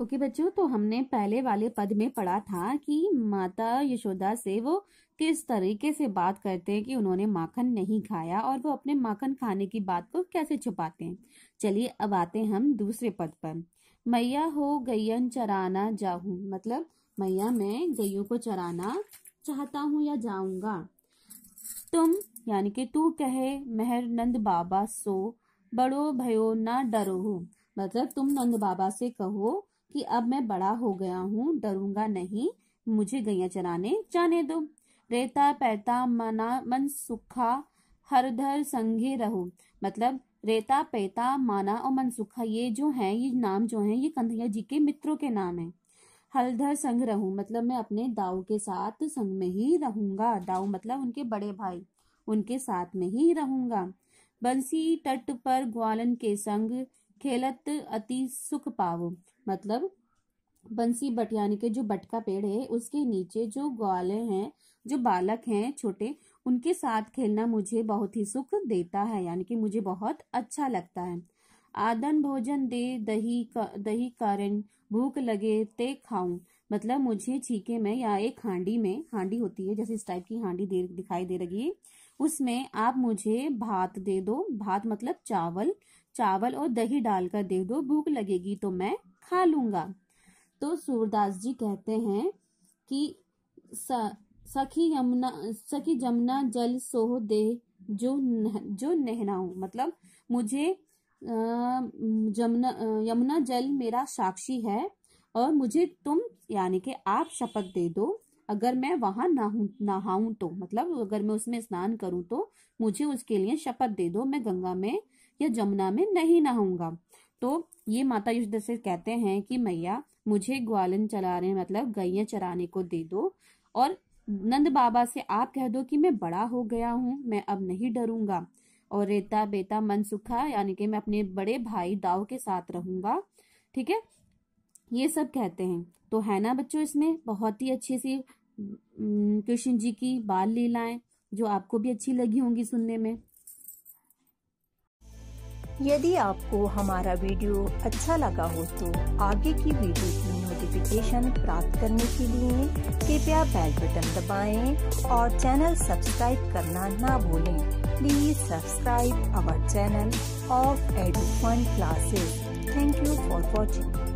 okay बच्चों तो हमने पहले वाले पद में पढ़ा था कि माता यशोदा से वो किस तरीके से बात करते हैं कि उन्होंने माखन नहीं खाया और वो अपने माखन खाने की बात को कैसे छुपाते हैं चलिए अब आते हैं हम दूसरे पद पर मैया हो गैयन चराना जाहू मतलब मैया मैं गैयों को चराना चाहता हूँ या जाऊंगा तुम यानी कि तू कहे मेहर नंद बाबा सो बड़ो भयो ना डरो मतलब तुम नंद बाबा से कहो कि अब मैं बड़ा हो गया हूँ डरूंगा नहीं मुझे गैया चराने जाने दो रेता पैता मना मन सुखा हर धर संगे रहो मतलब रेता पैता माना और मनसुखा ये जो है ये नाम जो है ये कन्हैया जी के मित्रों के नाम है हलधर संग रहू मतलब मैं अपने दाऊ के साथ संग में ही रहूंगा दाऊ मतलब उनके बड़े भाई उनके साथ में ही रहूंगा बंसी तट पर ग्वालन के संग खेलत अति सुख पावो मतलब बंसी बट यानी के जो बटका पेड़ है उसके नीचे जो ग्वाले हैं जो बालक हैं छोटे उनके साथ खेलना मुझे बहुत ही सुख देता है यानी कि मुझे बहुत अच्छा लगता है आदन भोजन दे दही का, दही कारण भूख लगे ते खाऊं मतलब मुझे छीके में या एक हांडी में हांडी होती है जैसे इस टाइप की हांडी दे, दिखाई दे रही है उसमें आप मुझे भात दे दो भात मतलब चावल चावल और दही डालकर दे दो भूख लगेगी तो मैं खा लूंगा तो सूरदास जी कहते हैं कि सखी यमुना सखी जमुना जल सोह दे जो नह, जो नहनाऊ मतलब मुझे जमुना यमुना जल मेरा साक्षी है और मुझे तुम यानी कि आप शपथ दे दो अगर मैं वहां नहाऊ नहाऊ तो मतलब अगर मैं उसमें स्नान करूं तो मुझे उसके लिए शपथ दे दो मैं गंगा में या जमुना में नहीं नहाऊंगा तो ये माता युद्ध से कहते हैं कि मैया मुझे ग्वालन चलाने मतलब गैया चराने को दे दो और नंद बाबा से आप कह दो कि मैं बड़ा हो गया हूँ मैं अब नहीं डरूंगा और रेता बेता मन सुखा यानी कि मैं अपने बड़े भाई दाव के साथ रहूंगा ठीक है ये सब कहते हैं तो है ना बच्चों इसमें बहुत ही अच्छी सी कृष्ण जी की बाल लीलाएं जो आपको भी अच्छी लगी होंगी सुनने में यदि आपको हमारा वीडियो अच्छा लगा हो तो आगे की वीडियो की नोटिफिकेशन प्राप्त करने के लिए कृपया बेल बटन दबाएं और चैनल सब्सक्राइब करना ना भूलें please subscribe our channel of Edufun classes thank you for watching